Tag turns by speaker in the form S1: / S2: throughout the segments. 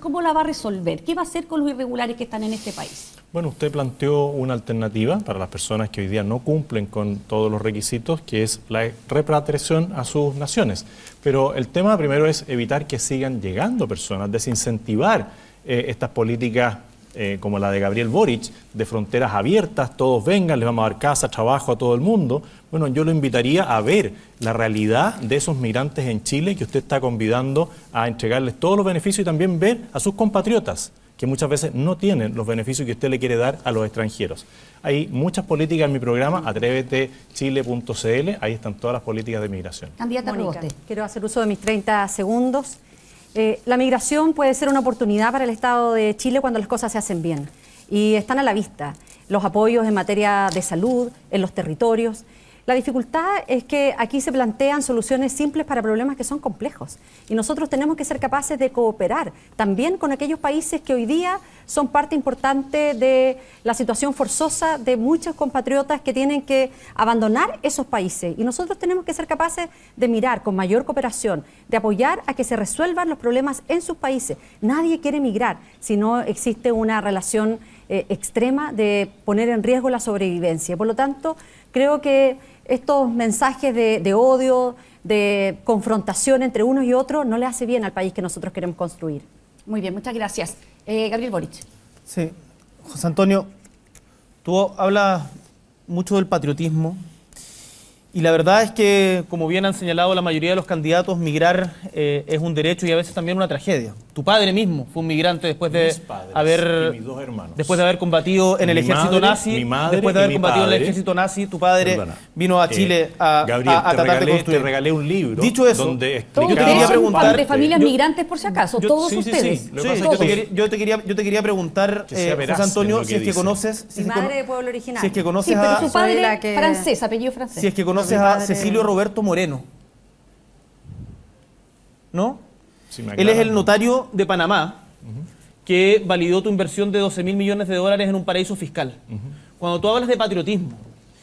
S1: ¿cómo la va a resolver? ¿Qué va a hacer con los irregulares que están en este país?
S2: Bueno, usted planteó una alternativa para las personas que hoy día no cumplen con todos los requisitos, que es la repatriación a sus naciones. Pero el tema primero es evitar que sigan llegando personas, desincentivar eh, estas políticas eh, como la de Gabriel Boric, de fronteras abiertas, todos vengan, les vamos a dar casa, trabajo a todo el mundo. Bueno, yo lo invitaría a ver la realidad de esos migrantes en Chile que usted está convidando a entregarles todos los beneficios y también ver a sus compatriotas que muchas veces no tienen los beneficios que usted le quiere dar a los extranjeros. Hay muchas políticas en mi programa, chile.cl ahí están todas las políticas de migración.
S1: Candidata quiero hacer uso de mis 30 segundos. Eh, la migración puede ser una oportunidad para el Estado de Chile cuando las cosas se hacen bien y están a la vista los apoyos en materia de salud, en los territorios, la dificultad es que aquí se plantean soluciones simples para problemas que son complejos y nosotros tenemos que ser capaces de cooperar también con aquellos países que hoy día son parte importante de la situación forzosa de muchos compatriotas que tienen que abandonar esos países y nosotros tenemos que ser capaces de mirar con mayor cooperación, de apoyar a que se resuelvan los problemas en sus países. Nadie quiere emigrar si no existe una relación eh, extrema de poner en riesgo la sobrevivencia. Por lo tanto, creo que estos mensajes de, odio, de confrontación entre uno y otro, no le hace bien al país que nosotros queremos construir. Muy bien, muchas gracias. Eh, Gabriel Boric.
S3: Sí, José Antonio, tú hablas mucho del patriotismo y la verdad es que, como bien han señalado la mayoría de los candidatos, migrar eh, es un derecho y a veces también una tragedia. Tu padre mismo fue un migrante después de haber mis dos después de haber combatido en el ejército madre, nazi, madre después de haber combatido en el ejército nazi, tu padre vino a eh, Chile a, a, a, tratar regalé, de construir. Te regalé un libro Dicho eso, donde yo te quería preguntar de familias
S1: migrantes por si acaso, todos ustedes.
S3: Yo te quería yo te quería preguntar eh, José Antonio si es que conoces si mi madre
S1: de pueblo original. Si es que conoces a su padre francés, apellido francés. Si es que
S3: conoces a Cecilio Roberto Moreno. ¿No?
S2: Él es el notario
S3: de Panamá que validó tu inversión de 12 mil millones de dólares en un paraíso fiscal. Cuando tú hablas de patriotismo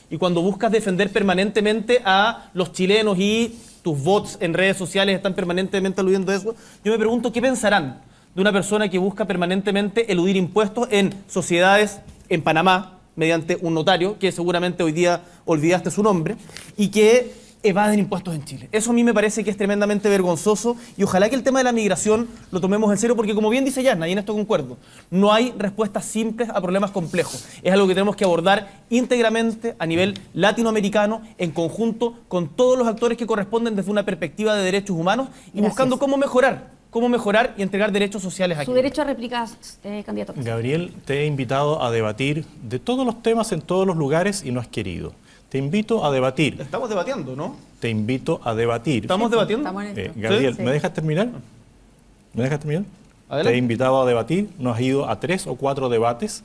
S3: y cuando buscas defender permanentemente a los chilenos y tus bots en redes sociales están permanentemente aludiendo a eso, yo me pregunto qué pensarán de una persona que busca permanentemente eludir impuestos en sociedades en Panamá mediante un notario, que seguramente hoy día olvidaste su nombre, y que evaden impuestos en Chile. Eso a mí me parece que es tremendamente vergonzoso y ojalá que el tema de la migración lo tomemos en serio porque como bien dice Yasna, y en esto concuerdo, no hay respuestas simples a problemas complejos. Es algo que tenemos que abordar íntegramente a nivel latinoamericano en conjunto con todos los actores que corresponden desde una perspectiva de derechos humanos y buscando cómo mejorar cómo mejorar y entregar derechos sociales aquí. Su derecho
S1: a réplica, eh, candidato.
S2: Gabriel, te he invitado a debatir de todos los temas en todos los lugares y no has querido. Te invito a debatir. Estamos debatiendo, ¿no? Te invito a debatir. ¿Estamos debatiendo? Eh, Gabriel, ah. ¿me dejas terminar? ¿Me dejas terminar? Te he invitado a debatir, nos has ido a tres o cuatro debates.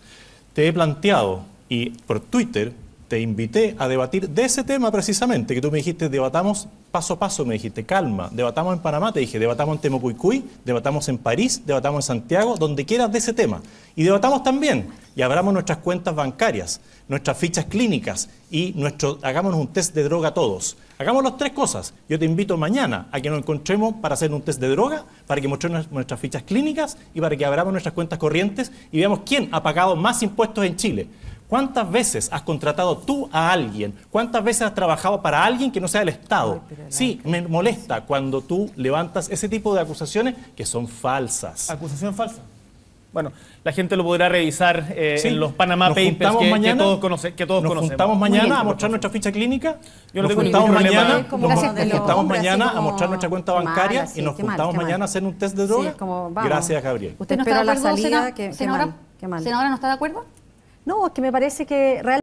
S2: Te he planteado y por Twitter te invité a debatir de ese tema precisamente, que tú me dijiste, debatamos paso a paso, me dijiste, calma, debatamos en Panamá, te dije, debatamos en Temucuicuy, debatamos en París, debatamos en Santiago, donde quieras de ese tema. Y debatamos también y abramos nuestras cuentas bancarias, nuestras fichas clínicas y nuestro, hagámonos un test de droga todos. Hagamos las tres cosas. Yo te invito mañana a que nos encontremos para hacer un test de droga, para que mostremos nuestras fichas clínicas y para que abramos nuestras cuentas corrientes y veamos quién ha pagado más impuestos en Chile. ¿Cuántas veces has contratado tú a alguien? ¿Cuántas veces has trabajado para alguien que no sea el Estado? Sí, me molesta cuando tú levantas ese tipo de acusaciones que son falsas. Acusación
S3: falsa. Bueno, la gente lo podrá revisar eh, en los Panama Papers que, todos, conocen,
S2: que todos conocemos. Nos juntamos mañana a mostrar nuestra ficha clínica.
S3: Yo nos juntamos mañana, nos, nos juntamos mañana a mostrar nuestra cuenta bancaria y nos juntamos mañana a hacer un test de droga.
S2: Gracias, Gabriel. ¿Usted no está de acuerdo, senadora,
S3: ¿Senadora no está de acuerdo? No, es que me parece que realmente...